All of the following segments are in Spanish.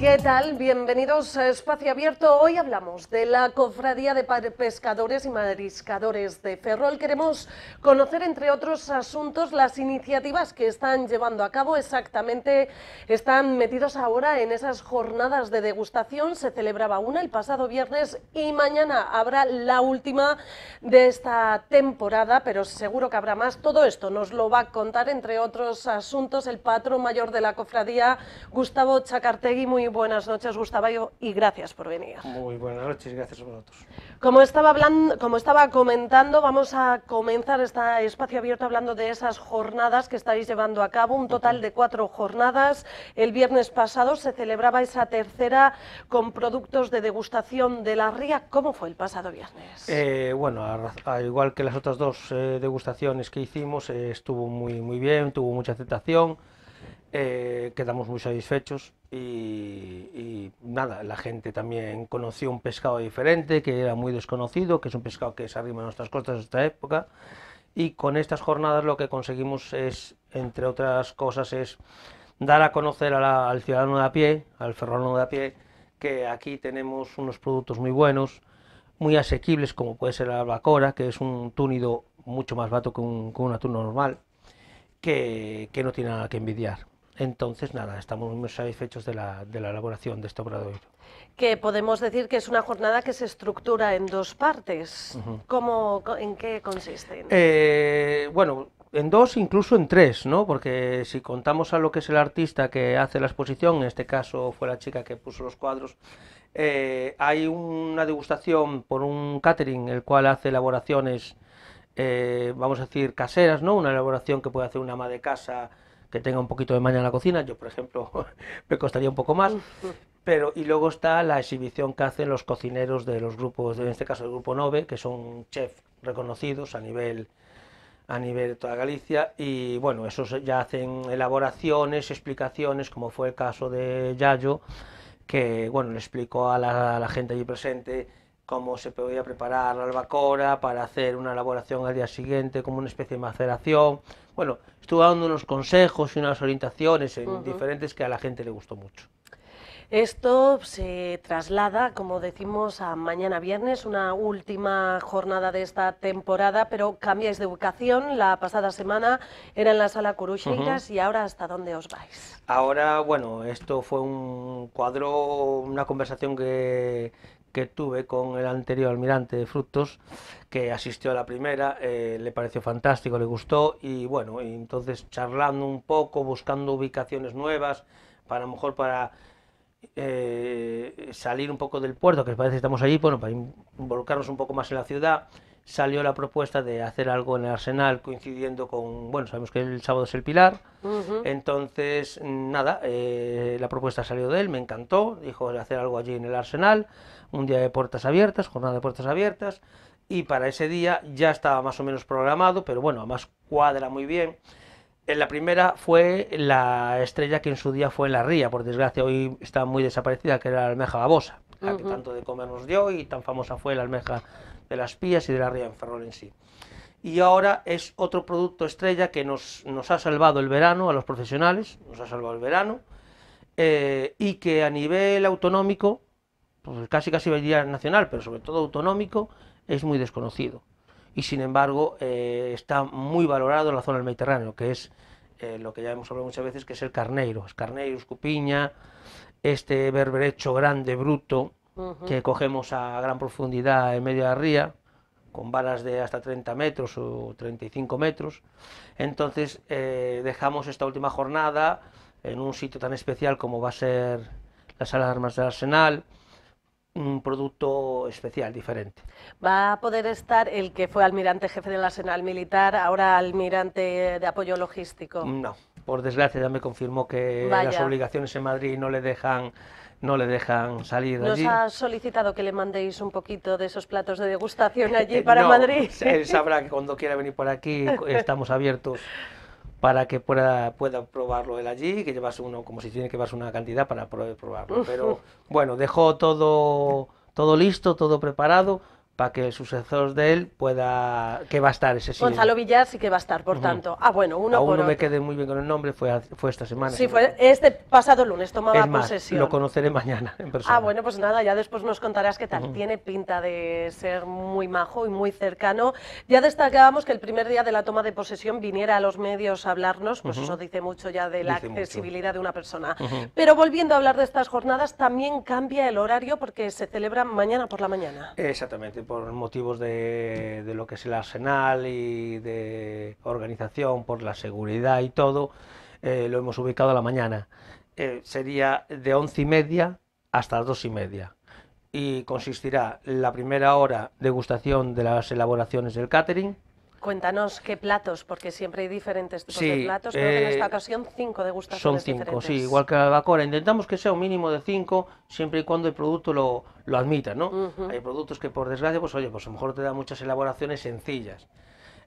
¿qué tal? Bienvenidos a Espacio Abierto. Hoy hablamos de la Cofradía de Pescadores y Mariscadores de Ferrol. Queremos conocer, entre otros asuntos, las iniciativas que están llevando a cabo. Exactamente, están metidos ahora en esas jornadas de degustación. Se celebraba una el pasado viernes y mañana habrá la última de esta temporada, pero seguro que habrá más. Todo esto nos lo va a contar, entre otros asuntos, el patrón mayor de la Cofradía, Gustavo Chacar muy buenas noches, Gustavo, y gracias por venir. Muy buenas noches, gracias a vosotros. Como estaba, hablando, como estaba comentando, vamos a comenzar este espacio abierto hablando de esas jornadas que estáis llevando a cabo, un total de cuatro jornadas. El viernes pasado se celebraba esa tercera con productos de degustación de la ría. ¿Cómo fue el pasado viernes? Eh, bueno, al igual que las otras dos eh, degustaciones que hicimos, eh, estuvo muy, muy bien, tuvo mucha aceptación. quedamos muy satisfechos y, nada, la gente también conoció un pescado diferente que era muy desconocido, que es un pescado que se arrima en nuestras costas en esta época. Y con estas jornadas lo que conseguimos es, entre otras cosas, es dar a conocer al ciudadano de a pie, al ferrolano de a pie, que aquí tenemos unos productos muy buenos, muy asequibles, como puede ser la albacora, que es un túnido mucho más barato que un, que normal, que no tiene nada que envidiar. Entonces, nada, estamos muy satisfechos de la, de la elaboración de este obrador. Que podemos decir que es una jornada que se estructura en dos partes. ¿Cómo, ¿En qué consiste? Eh, bueno, en dos, incluso en tres, ¿no? Porque si contamos a lo que es el artista que hace la exposición, en este caso fue la chica que puso los cuadros, eh, hay una degustación por un catering, el cual hace elaboraciones, eh, vamos a decir, caseras, ¿no? Una elaboración que puede hacer una ama de casa que tenga un poquito de maña en la cocina, yo por ejemplo me costaría un poco más, pero y luego está la exhibición que hacen los cocineros de los grupos, en este caso el grupo Nove, que son chefs reconocidos a nivel a nivel de toda Galicia y bueno, esos ya hacen elaboraciones, explicaciones, como fue el caso de Yayo, que bueno, le explicó a la gente allí presente cómo se podía preparar la albacora para hacer una elaboración al día siguiente, como una especie de maceración. Bueno, estuve dando unos consejos y unas orientaciones en diferentes que a la gente le gustó mucho. Esto se traslada, como decimos, a mañana viernes, una última jornada de esta temporada, pero cambiáis de ubicación. La pasada semana era en la sala Curucheiras y ahora ¿hasta dónde os vais? Ahora, bueno, esto fue un cuadro, una conversación que que tuve con el anterior almirante de frutos que asistió a la primera, eh, le pareció fantástico, le gustó y bueno, entonces charlando un poco, buscando ubicaciones nuevas, para a lo mejor para eh, salir un poco del puerto, que parece que estamos allí, bueno, para involucrarnos un poco más en la ciudad, salió la propuesta de hacer algo en el Arsenal coincidiendo con, bueno, sabemos que el sábado es el Pilar, entonces nada, eh, la propuesta salió de él, me encantó, dijo de hacer algo allí en el Arsenal, un día de puertas abiertas, jornada de puertas abiertas, y para ese día ya estaba más o menos programado, pero bueno, además cuadra muy bien. En la primera fue la estrella que en su día fue en la ría, por desgracia hoy está muy desaparecida, que era la almeja babosa, la que tanto de comer nos dio y tan famosa fue la almeja de las Pías y de la Ría en Ferrol en sí. Y ahora es otro producto estrella que nos, ha salvado el verano a los profesionales, nos ha salvado el verano, eh, y que a nivel autonómico, pues casi casi diría nacional, pero sobre todo autonómico, es muy desconocido. Y sin embargo, eh, está muy valorado en la zona del Mediterráneo, que es eh, lo que ya hemos hablado muchas veces, que es el carneiro, es carneiro, escupiña, este berberecho grande, bruto, que cogemos a gran profundidad en medio de la ría, con balas de hasta 30 metros o 35 metros. Entonces eh, dejamos esta última jornada en un sitio tan especial como va a ser la sala armas del Arsenal, un producto especial, diferente. Va a poder estar el que fue almirante jefe del Arsenal Militar, ahora almirante de apoyo logístico. No, por desgracia ya me confirmó que las obligaciones en Madrid no le dejan no le dejan salir Nos ha solicitado que le mandéis un poquito de esos platos de degustación allí eh, para Madrid. Él sabrá que cuando quiera venir por aquí estamos abiertos para que pueda, probarlo él allí, que llevas uno, como si tiene que vas una cantidad para poder probarlo. Pero bueno, dejó todo, todo listo, todo preparado para que el sucesor de él pueda que va a estar ese sí. Gonzalo Villar sí que va a estar, por tanto. Ah, bueno, uno Aún no me quedé muy bien con el nombre, fue, fue esta semana. Sí, fue este pasado lunes tomaba es más, posesión. Lo conoceré mañana en persona. Ah, bueno, pues nada, ya después nos contarás qué tal. Tiene pinta de ser muy majo y muy cercano. Ya destacábamos que el primer día de la toma de posesión viniera a los medios a hablarnos, pues eso dice mucho ya de la accesibilidad de una persona. Pero volviendo a hablar de estas jornadas, también cambia el horario porque se celebra mañana por la mañana. Exactamente por motivos de, lo que es el arsenal y de organización, por la seguridad y todo, eh, lo hemos ubicado a la mañana. Eh, sería de once y media hasta las dos y media y consistirá la primera hora degustación de las elaboraciones del catering, Cuéntanos qué platos, porque siempre hay diferentes tipos de platos. Creo que en esta eh, ocasión cinco degustaciones Son cinco, sí, igual que la albacora. Intentamos que sea un mínimo de cinco, siempre y cuando el producto lo, lo admita, ¿no? Hay productos que, por desgracia, pues oye, pues a lo mejor te da muchas elaboraciones sencillas.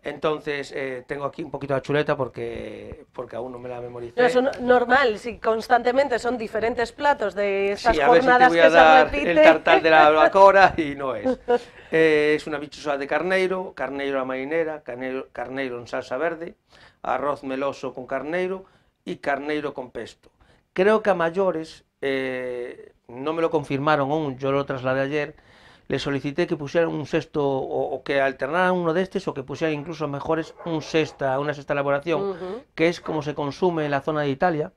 Entonces, eh, tengo aquí un poquito de chuleta porque, porque aún no me la memoricé. Pero es normal, si constantemente son diferentes platos de estas sí, a ver si te voy a dar el tartal de la albacora y no es. Eh, es una bichosada de carneiro, carneiro a marinera, carneiro, en salsa verde, arroz meloso con carneiro y carneiro con pesto. Creo que a mayores, eh, no me lo confirmaron aún, yo lo trasladé ayer, le solicité que pusieran un sexto o, que alternaran uno de estos o que pusieran incluso mejores un sexta, una sexta elaboración, que es como se consume en la zona de Italia.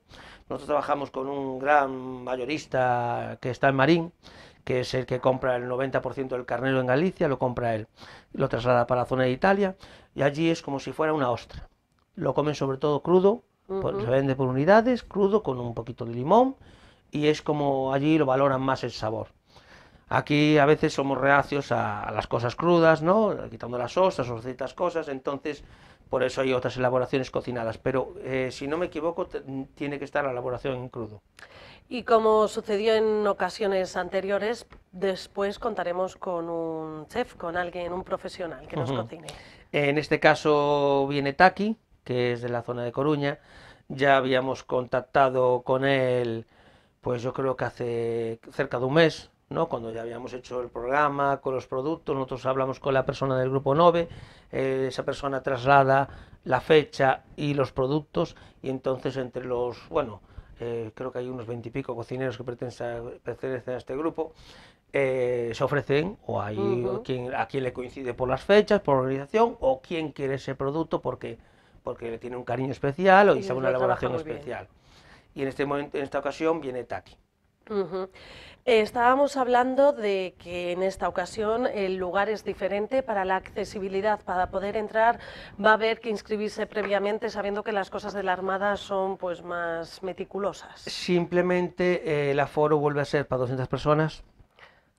Nosotros trabajamos con un gran mayorista que está en Marín, que es el que compra el 90% del carnero en Galicia, lo compra él, lo traslada para la zona de Italia y allí es como si fuera una ostra. Lo comen sobre todo crudo, pues, se vende por unidades, crudo con un poquito de limón y es como allí lo valoran más el sabor. Aquí a veces somos reacios a, las cosas crudas, ¿no? Quitando las ostras o ciertas cosas, entonces por eso hay otras elaboraciones cocinadas. Pero eh, si no me equivoco, tiene que estar la elaboración en crudo. Y como sucedió en ocasiones anteriores, después contaremos con un chef, con alguien, un profesional que nos cocine. En este caso viene Taki, que es de la zona de Coruña. Ya habíamos contactado con él, pues yo creo que hace cerca de un mes, cuando ya habíamos hecho el programa con los productos, nosotros hablamos con la persona del grupo 9, eh, esa persona traslada la fecha y los productos y entonces entre los, bueno, eh, creo que hay unos veintipico cocineros que pertenecen a este grupo, eh, se ofrecen o hay quien, a quien le coincide por las fechas, por organización o quien quiere ese producto porque, porque le tiene un cariño especial o hizo una elaboración especial. Y en, este momento, en esta ocasión viene Taki. Eh, estábamos hablando de que en esta ocasión el lugar es diferente para la accesibilidad. Para poder entrar va a haber que inscribirse previamente sabiendo que las cosas de la Armada son pues más meticulosas. Simplemente eh, el aforo vuelve a ser para 200 personas.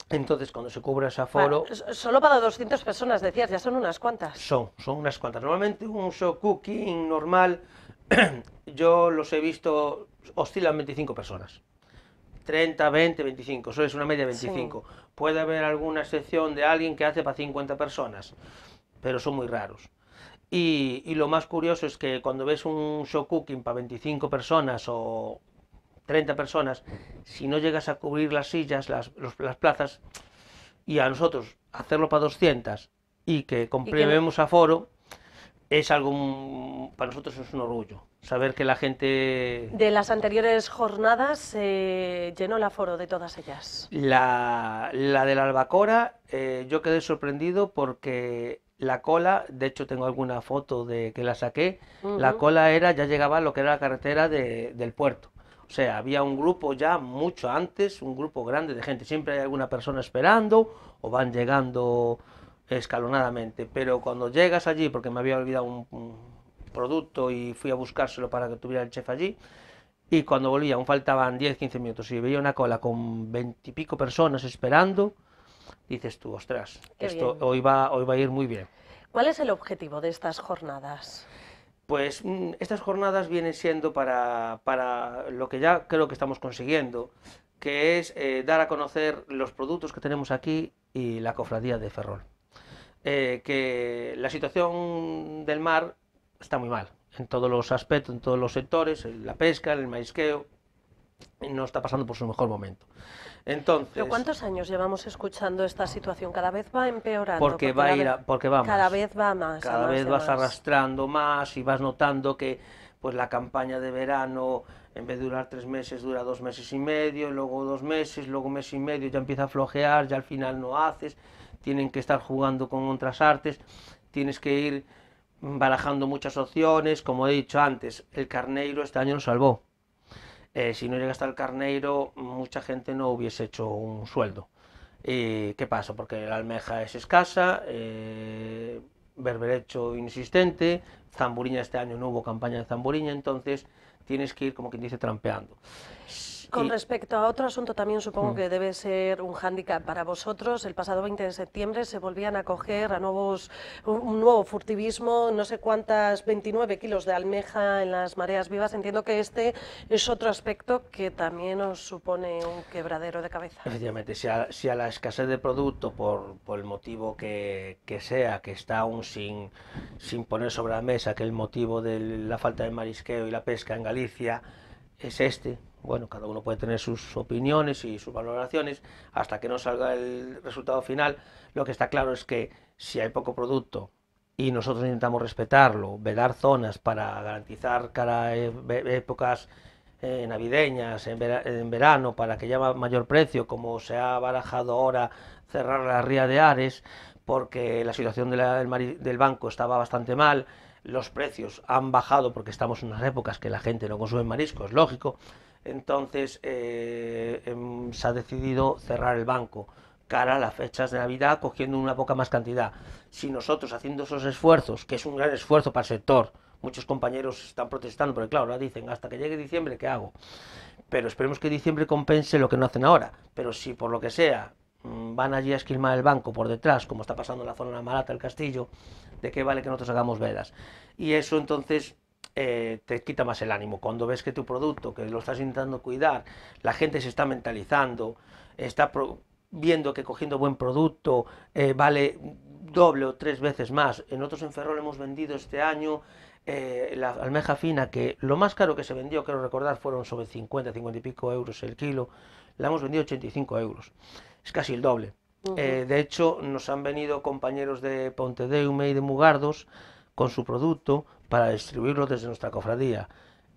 Entonces, cuando se cubra ese aforo... Ah, solo para 200 personas, decías, ya son unas cuantas. Son, son unas cuantas. Normalmente un show cooking normal, yo los he visto, oscilan 25 personas. 30, 20, 25, eso es una media de 25. Puede haber alguna excepción de alguien que hace para 50 personas, pero son muy raros. Y, lo más curioso es que cuando ves un show cooking para 25 personas o 30 personas, si no llegas a cubrir las sillas, las, los, plazas, y a nosotros hacerlo para 200 y que a foro, es algo, para nosotros es un orgullo, saber que la gente... De las anteriores jornadas se eh, llenó el aforo de todas ellas. La, de la albacora, eh, yo quedé sorprendido porque la cola, de hecho tengo alguna foto de que la saqué, la cola era, ya llegaba a lo que era la carretera del puerto. O sea, había un grupo ya mucho antes, un grupo grande de gente. Siempre hay alguna persona esperando o van llegando escalonadamente, pero cuando llegas allí, porque me había olvidado un, producto y fui a buscárselo para que tuviera el chef allí, y cuando volví aún faltaban 10, 15 minutos y veía una cola con 20 y pico personas esperando, dices tú, ostras, esto hoy va, hoy va a ir muy bien. ¿Cuál es el objetivo de estas jornadas? Pues mm, estas jornadas vienen siendo para, lo que ya creo que estamos consiguiendo, que es eh, dar a conocer los productos que tenemos aquí y la cofradía de Ferrol. Eh, que la situación del mar está muy mal, en todos los aspectos, en todos los sectores, en la pesca, en el marisqueo, no está pasando por su mejor momento. Entonces, cuántos años llevamos escuchando esta situación? Cada vez va empeorando. Porque, va a ir porque Cada vez va más. Cada vez vas arrastrando más y vas notando que pues la campaña de verano en vez de durar tres meses dura dos meses y medio, luego dos meses, luego un mes y medio ya empieza a flojear, ya al final no haces tienen que estar jugando con otras artes, tienes que ir barajando muchas opciones, como he dicho antes, el carneiro este año nos salvó. Eh, si no llega hasta el carneiro, mucha gente no hubiese hecho un sueldo. Eh, ¿Qué pasa? Porque la almeja es escasa, eh, berberecho insistente, zamburiña este año no hubo campaña de zamburiña, entonces tienes que ir como quien dice trampeando. Con respecto a otro asunto, también supongo mm. que debe ser un hándicap para vosotros. El pasado 20 de septiembre se volvían a coger a nuevos, un nuevo furtivismo, no sé cuántas, 29 kilos de almeja en las mareas vivas. Entiendo que este es otro aspecto que también os supone un quebradero de cabeza. Efectivamente, si a, la escasez de producto, por, el motivo que, que, sea, que está aún sin, sin poner sobre la mesa, que el motivo de la falta de marisqueo y la pesca en Galicia es este, bueno, cada uno puede tener sus opiniones y sus valoraciones hasta que no salga el resultado final. Lo que está claro es que si hay poco producto y nosotros intentamos respetarlo, velar zonas para garantizar cara e-, épocas eh, navideñas, en, verano, para que haya mayor precio, como se ha barajado ahora cerrar la ría de Ares, porque la situación del, del banco estaba bastante mal, los precios han bajado porque estamos en unas épocas que la gente no consume marisco, es lógico. Entonces eh, em, se ha decidido cerrar el banco cara a las fechas de Navidad cogiendo una poca más cantidad. Si nosotros haciendo esos esfuerzos, que es un gran esfuerzo para el sector, muchos compañeros están protestando, porque claro, ahora dicen, hasta que llegue diciembre, ¿qué hago? Pero esperemos que diciembre compense lo que no hacen ahora. Pero si por lo que sea mm, van allí a esquilmar el banco por detrás, como está pasando en la zona de Malata, el castillo, ¿de qué vale que nosotros hagamos velas? Y eso entonces eh, te quita más el ánimo. Cuando ves que tu producto, que lo estás intentando cuidar, la gente se está mentalizando, está viendo que cogiendo buen producto eh, vale doble o tres veces más. En en Ferrol hemos vendido este año eh, la almeja fina, que lo más caro que se vendió, quiero recordar, fueron sobre 50, 50 y pico euros el kilo. La hemos vendido 85 euros. Es casi el doble. de hecho, nos han venido compañeros de Pontedeume y de Mugardos con su producto para distribuirlo desde nuestra cofradía.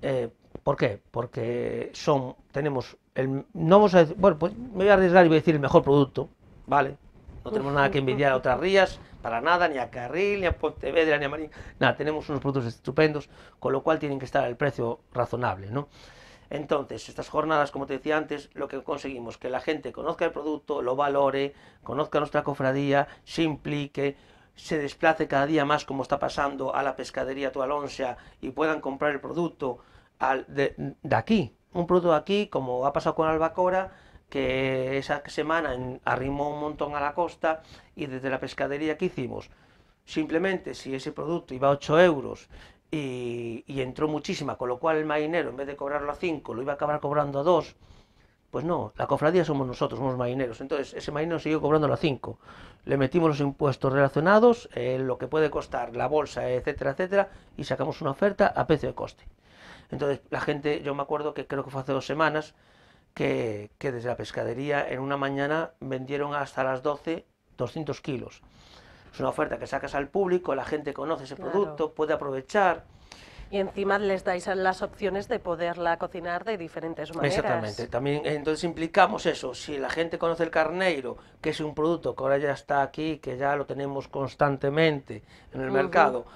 Eh, ¿Por qué? Porque son, tenemos, el, no vamos a decir, bueno, pues me voy a arriesgar y voy a decir el mejor producto, ¿vale? No tenemos nada que envidiar a otras rías, para nada, ni a Carril, ni a Pontevedra, ni a Marín, nada, tenemos unos productos estupendos, con lo cual tienen que estar al precio razonable, ¿no? Entonces, estas jornadas, como te decía antes, lo que conseguimos, que la gente conozca el producto, lo valore, conozca nuestra cofradía, se implique, se desplace cada día más, como está pasando, a la pescadería Tualonsia y puedan comprar el producto de, aquí. Un producto de aquí, como ha pasado con Albacora, que esa semana arrimó un montón a la costa y desde la pescadería que hicimos, simplemente si ese producto iba a 8 euros y, entró muchísima, con lo cual el marinero en vez de cobrarlo a 5 lo iba a acabar cobrando a 2, pues no, la cofradía somos nosotros, somos marineros. Entonces, ese marinero siguió cobrando a 5 le metimos los impuestos relacionados, eh, lo que puede costar la bolsa, etcétera, etcétera, y sacamos una oferta a precio de coste. Entonces la gente, yo me acuerdo que creo que fue hace dos semanas, que, que desde la pescadería en una mañana vendieron hasta las 12 200 kilos. Es una oferta que sacas al público, la gente conoce ese producto, puede aprovechar y encima les dais las opciones de poderla cocinar de diferentes maneras. Exactamente, también entonces implicamos eso, si la gente conoce el carneiro, que es un producto que ahora ya está aquí, que ya lo tenemos constantemente en el mercado,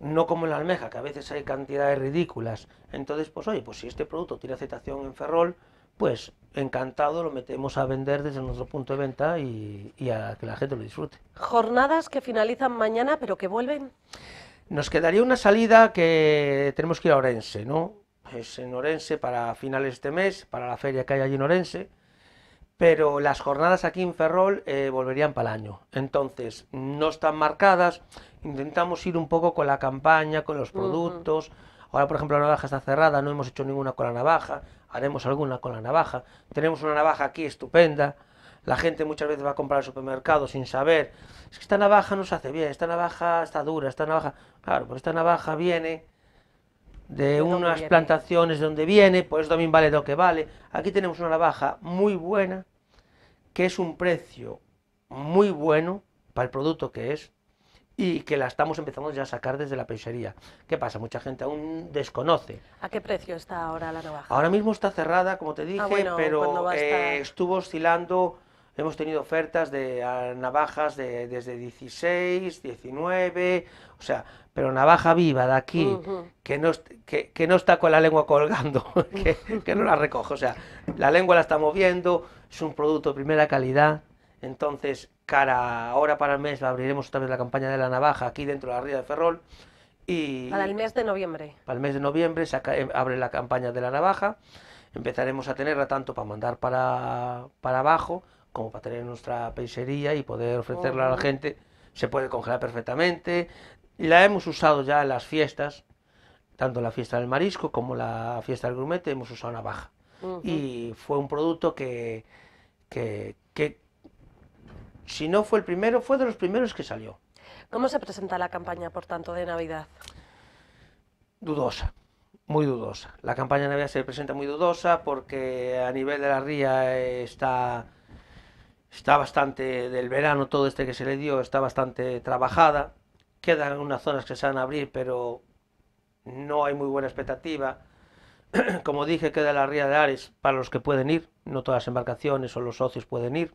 no como la almeja, que a veces hay cantidades ridículas. Entonces, pues oye, pues si este producto tiene aceptación en Ferrol, pues encantado lo metemos a vender desde nuestro punto de venta y, y a que la gente lo disfrute. Jornadas que finalizan mañana, pero que vuelven. Nos quedaría una salida que tenemos que ir a Orense, ¿no? Es pues en Orense para finales de mes, para la feria que hay allí en Orense, pero las jornadas aquí en Ferrol eh, volverían para el año. Entonces, no están marcadas, intentamos ir un poco con la campaña, con los productos. Ahora, por ejemplo, la navaja está cerrada, no hemos hecho ninguna con la navaja, haremos alguna con la navaja. Tenemos una navaja aquí estupenda, la gente muchas veces va a comprar al supermercado sin saber, es que esta navaja no se hace bien, esta navaja está dura, esta navaja... Claro, pues esta navaja viene de unas plantaciones de donde viene, pues también vale lo que vale. Aquí tenemos una navaja muy buena, que es un precio muy bueno para el producto que es y que la estamos empezando ya a sacar desde la pesquería. ¿Qué pasa? Mucha gente aún desconoce. ¿A qué precio está ahora la navaja? Ahora mismo está cerrada, como te ah, dije, pero eh, estuvo oscilando Hemos tenido ofertas de navajas desde 16, 19, o sea, pero navaja viva de aquí, que, no, que, no está con la lengua colgando, que, no la recojo. O sea, la lengua la está moviendo, es un producto de primera calidad. Entonces, cara, ahora para el mes abriremos otra vez la campaña de la navaja aquí dentro de la Ría de Ferrol. Y para el mes de noviembre. Para el mes de noviembre se em, abre la campaña de la navaja. Empezaremos a tenerla tanto para mandar para, para abajo como para tener nuestra peisería y poder ofrecerla a la gente. Se puede congelar perfectamente. La hemos usado ya en las fiestas, tanto la fiesta del marisco como la fiesta del grumete, hemos usado navaja. Y fue un producto que, que, si no fue el primero, fue de los primeros que salió. ¿Cómo se presenta la campaña, por tanto, de Navidad? Dudosa, muy dudosa. La campaña de Navidad se presenta muy dudosa porque a nivel de la ría está está bastante del verano todo este que se le dio está bastante trabajada quedan unas zonas que se van a abrir pero no hay muy buena expectativa como dije queda la ría de Ares para los que pueden ir no todas las embarcaciones o los socios pueden ir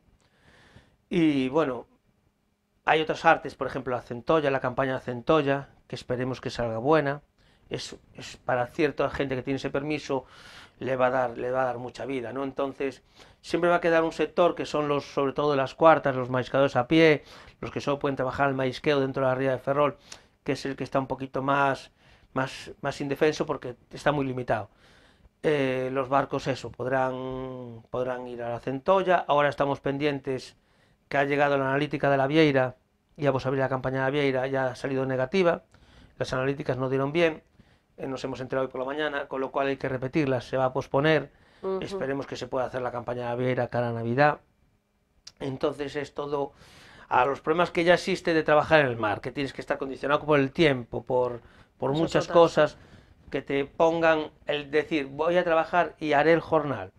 y bueno hay otras artes por ejemplo la centolla la campaña de centolla que esperemos que salga buena es, es para cierta gente que tiene ese permiso le va a dar, le dar mucha vida, ¿no? Entonces, siempre va a quedar un sector que son los, sobre todo las cuartas, los maiscadores a pie, los que solo pueden trabajar el maisqueo dentro de la ría de Ferrol, que es el que está un poquito más, más, más indefenso porque está muy limitado. Eh, los barcos, eso, podrán, podrán ir a la centolla. Ahora estamos pendientes que ha llegado la analítica de la Vieira, ya vos abrir la campaña de la Vieira, ya ha salido negativa, las analíticas no dieron bien. Eh, nos hemos enterado hoy por la mañana, con lo cual hay que repetirlas, se va a posponer, esperemos que se pueda hacer la campaña de naviera cara a Navidad. Entonces es todo a los problemas que ya existe de trabajar en el mar, que tienes que estar condicionado por el tiempo, por, por muchas cosas que te pongan el decir voy a trabajar y haré el jornal.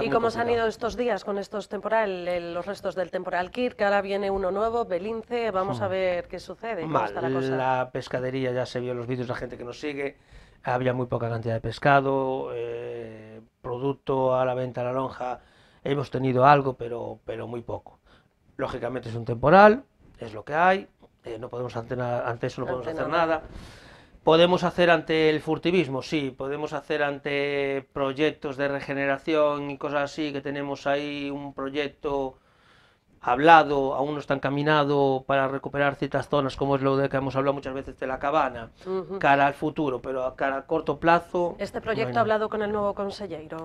¿Y cómo se han ido estos días con estos temporal, los restos del temporal Kir? Que ahora viene uno nuevo, Belince, vamos a hmm. ver qué sucede. la, pescadería ya se vio en los vídeos, la gente que nos sigue, había muy poca cantidad de pescado, eh, producto a la venta a la lonja, hemos tenido algo, pero, pero muy poco. Lógicamente es un temporal, es lo que hay, eh, no podemos ante, ante eso no podemos hacer nada. ¿Podemos hacer ante el furtivismo? Sí, podemos hacer ante proyectos de regeneración y cosas así, que tenemos ahí un proyecto hablado, aún no está encaminado para recuperar ciertas zonas, como es lo de que hemos hablado muchas veces de la cabana, cara al futuro, pero a cara a corto plazo... Este proyecto ha hablado con el nuevo consejero,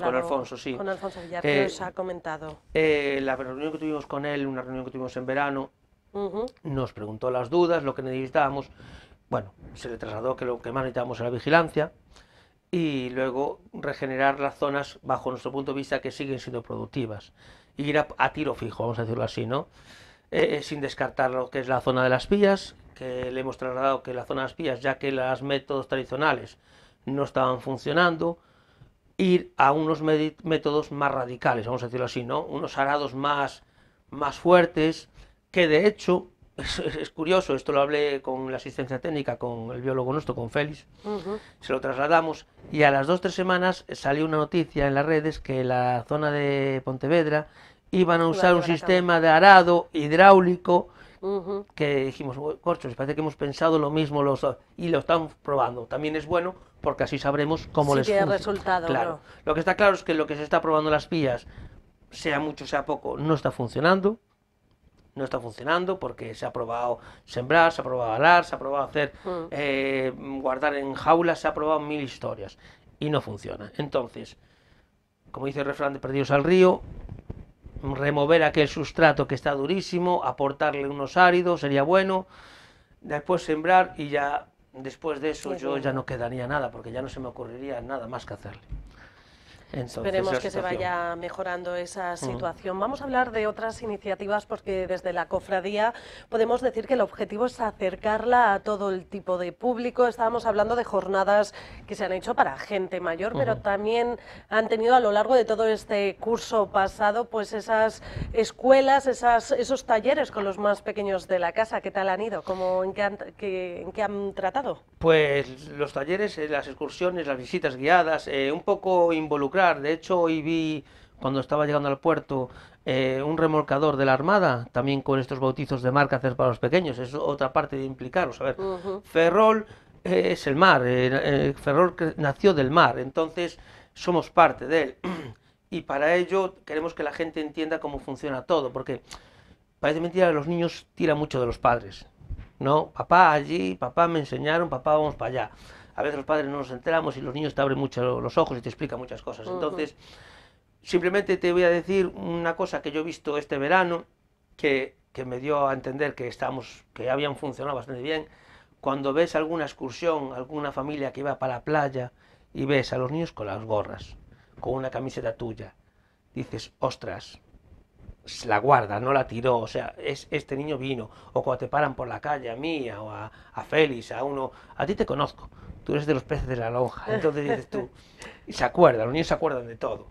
con Alfonso, sí. Con Alfonso Villar, eh, que os ha comentado. Eh, la reunión que tuvimos con él, una reunión que tuvimos en verano, nos preguntó las dudas, lo que necesitábamos bueno, se le trasladó que lo que más necesitábamos era la vigilancia y luego regenerar las zonas bajo nuestro punto de vista que siguen siendo productivas. ir a, tiro fijo, vamos a decirlo así, ¿no? Eh, eh, sin descartar lo que es la zona de las vías, que le hemos trasladado que la zona de las vías, ya que los métodos tradicionales no estaban funcionando, ir a unos métodos más radicales, vamos a decirlo así, ¿no? Unos arados más, más fuertes, que de hecho es, curioso, esto lo hablé con la asistencia técnica, con el biólogo nuestro, con Félix, se lo trasladamos y a las dos tres semanas salió una noticia en las redes que la zona de Pontevedra iban a usar un sistema de arado hidráulico que dijimos, corcho, parece que hemos pensado lo mismo y lo están probando. También es bueno porque así sabremos cómo les funciona. resultado. Claro. Lo que está claro es que lo que se está probando en las pillas, sea mucho sea poco, no está funcionando no está funcionando porque se ha probado sembrar, se ha probado alar, se ha probado hacer mm. eh, guardar en jaulas, se ha probado mil historias y no funciona. Entonces, como dice el refrán de Perdidos al Río, remover aquel sustrato que está durísimo, aportarle unos áridos sería bueno, después sembrar y ya después de eso yo ya no quedaría nada porque ya no se me ocurriría nada más que hacerle. Esperemos que se vaya mejorando esa mm. situación. Vamos a hablar de otras iniciativas porque desde la cofradía podemos decir que el objetivo es acercarla a todo el tipo de público. Estábamos hablando de jornadas que se han hecho para gente mayor, pero también han tenido a lo largo de todo este curso pasado pues esas escuelas, esas, esos talleres con los más pequeños de la casa. ¿Qué tal han ido? ¿Cómo, en, qué han, tratado? Pues los talleres, eh, las excursiones, las visitas guiadas, eh, un poco involucradas de hecho, hoy vi, cuando estaba llegando al puerto, eh, un remolcador de la Armada, también con estos bautizos de mar que hacer para los pequeños. Es otra parte de implicarlos A ver, Ferrol es el mar. Eh, eh Ferrol nació del mar. Entonces, somos parte de él. y para ello queremos que la gente entienda cómo funciona todo. Porque parece mentira que los niños tiran mucho de los padres. ¿No? Papá allí, papá me enseñaron, papá vamos para allá a veces los padres no nos enteramos y los niños te abren mucho los ojos y te explican muchas cosas. Entonces, simplemente te voy a decir una cosa que yo he visto este verano, que, me dio a entender que, estamos que habían funcionado bastante bien. Cuando ves alguna excursión, alguna familia que va para la playa y ves a los niños con las gorras, con una camiseta tuya, dices, ostras, la guarda, no la tiró, o sea, es, este niño vino, o cuando te paran por la calle a mí, o a, a Félix, a uno, a ti te conozco, tú eres de los peces de la lonja. Entonces dices tú, y se acuerdan, los niños se acuerdan de todo.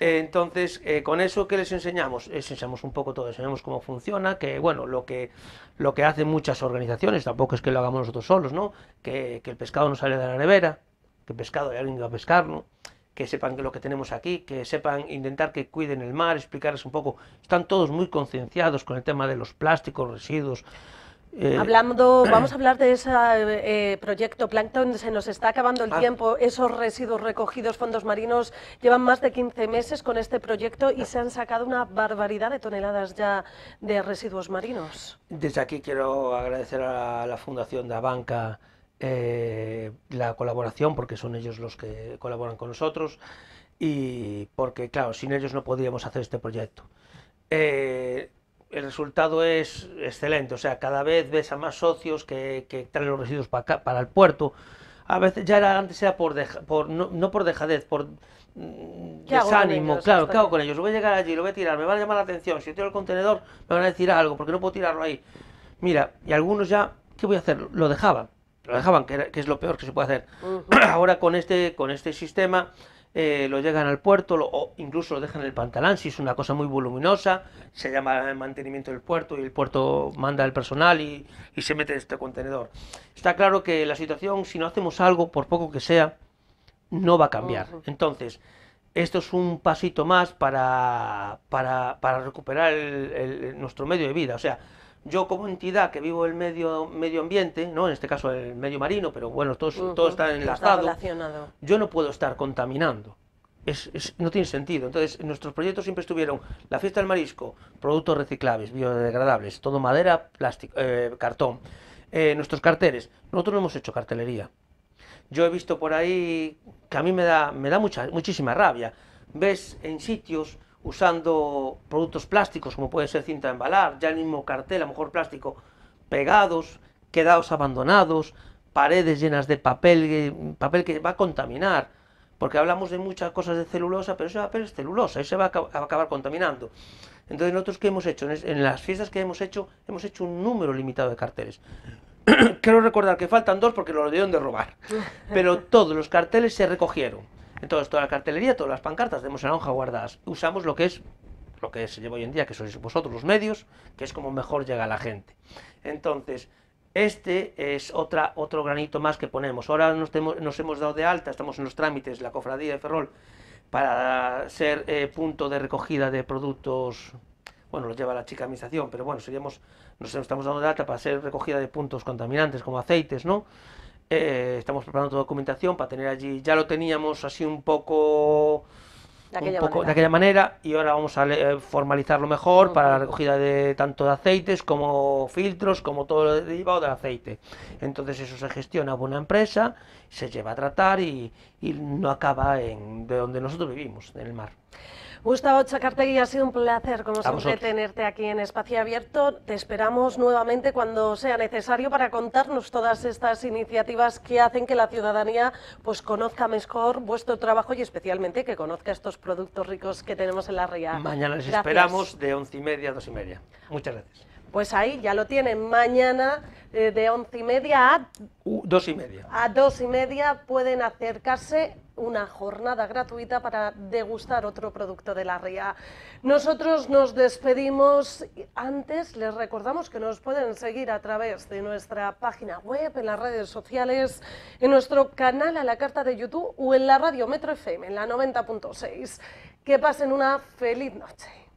entonces, eh, con eso, ¿qué les enseñamos? enseñamos un poco todo, enseñamos cómo funciona, que bueno, lo que, lo que hacen muchas organizaciones, tampoco es que lo hagamos nosotros solos, ¿no? Que, que el pescado no sale de la nevera, que el pescado hay alguien que va a pescarlo, que sepan que lo que tenemos aquí, que sepan intentar que cuiden el mar, explicarles un poco. Están todos muy concienciados con el tema de los plásticos, residuos, eh, Hablando, vamos a hablar de ese eh, proyecto Plankton, se nos está acabando el ah. tiempo, esos residuos recogidos, fondos marinos, llevan más de 15 meses con este proyecto y se han sacado una barbaridad de toneladas ya de residuos marinos. Desde aquí quiero agradecer a la Fundación de Abanca eh, la colaboración, porque son ellos los que colaboran con nosotros y porque, claro, sin ellos no podríamos hacer este proyecto el resultado es excelente. O sea, cada vez ves a más socios que, que traen los residuos para, para el puerto. A veces ya era, antes era por, por no, por dejadez, por desánimo. Mm, claro, ¿qué hago con ellos? Voy a llegar allí, lo voy a tirar, me van a llamar la atención. Si tiro el contenedor, me van a decir algo, porque no puedo tirarlo ahí. Mira, y algunos ya, ¿qué voy a hacer? Lo dejaban. Lo dejaban, que, es lo peor que se puede hacer. Ahora con este, con este sistema eh, lo llegan al puerto o incluso lo dejan en el pantalán, si es una cosa muy voluminosa, se llama el mantenimiento del puerto y el puerto manda el personal y, se mete este contenedor. Está claro que la situación, si no hacemos algo, por poco que sea, no va a cambiar. Entonces, esto es un pasito más para, para, recuperar nuestro medio de vida. O sea, yo como entidad que vivo el medio, medio ambiente, ¿no? en este caso el medio marino, pero bueno, todo, está enlazado, yo no puedo estar contaminando. Es, no tiene sentido. Entonces, nuestros proyectos siempre estuvieron la fiesta del marisco, productos reciclables, biodegradables, todo madera, plástico, eh, cartón, eh, nuestros carteles. Nosotros no hemos hecho cartelería. Yo he visto por ahí que a mí me da, me da mucha, muchísima rabia. Ves en sitios usando productos plásticos, como puede ser cinta de embalar, ya el mismo cartel, a lo mejor plástico, pegados, quedados abandonados, paredes llenas de papel, eh, papel que va a contaminar, porque hablamos de muchas cosas de celulosa, pero ese papel es celulosa, y se va a acabar contaminando. Entonces nosotros qué hemos hecho en las fiestas que hemos hecho hemos hecho un número limitado de carteles. Quiero recordar que faltan dos porque lo dieron de robar, pero todos los carteles se recogieron entonces, toda la cartelería, todas las pancartas tenemos en la hoja guardadas. Usamos lo que es lo que se lleva hoy en día, que sois vosotros los medios, que es como mejor llega a la gente. Entonces, este es otra, otro granito más que ponemos. Ahora nos, hemos dado de alta, estamos en los trámites, la cofradía de Ferrol, para ser eh, punto de recogida de productos. Bueno, lo lleva la chica administración, pero bueno, seríamos, nos estamos dando de alta para ser recogida de puntos contaminantes como aceites, ¿no? Eh, estamos preparando documentación para tener allí, ya lo teníamos así un poco... De aquella, manera. y ahora vamos a eh, formalizarlo mejor para la recogida de tanto de aceites como filtros, como todo lo derivado del aceite. Entonces eso se gestiona por una empresa, se lleva a tratar y, y no acaba en, de donde nosotros vivimos, en el mar. Gustavo Chacartegui, ha sido un placer, como siempre, tenerte aquí en Espacio Abierto. Te esperamos nuevamente cuando sea necesario para contarnos todas estas iniciativas que hacen que la ciudadanía pues, conozca mejor vuestro trabajo y especialmente que conozca estos productos ricos que tenemos en la ría. Mañana les esperamos de once y media a dos y media. Muchas gracias. Pues ahí ya lo tienen. Mañana eh, de once y media a dos y media. A dos y media pueden acercarse una jornada gratuita para degustar otro producto de la ría. Nosotros nos despedimos. Antes les recordamos que nos pueden seguir a través de nuestra página web, en las redes sociales, en nuestro canal a la carta de YouTube o en la radio Metro FM, en la 90.6. Que pasen una feliz noche.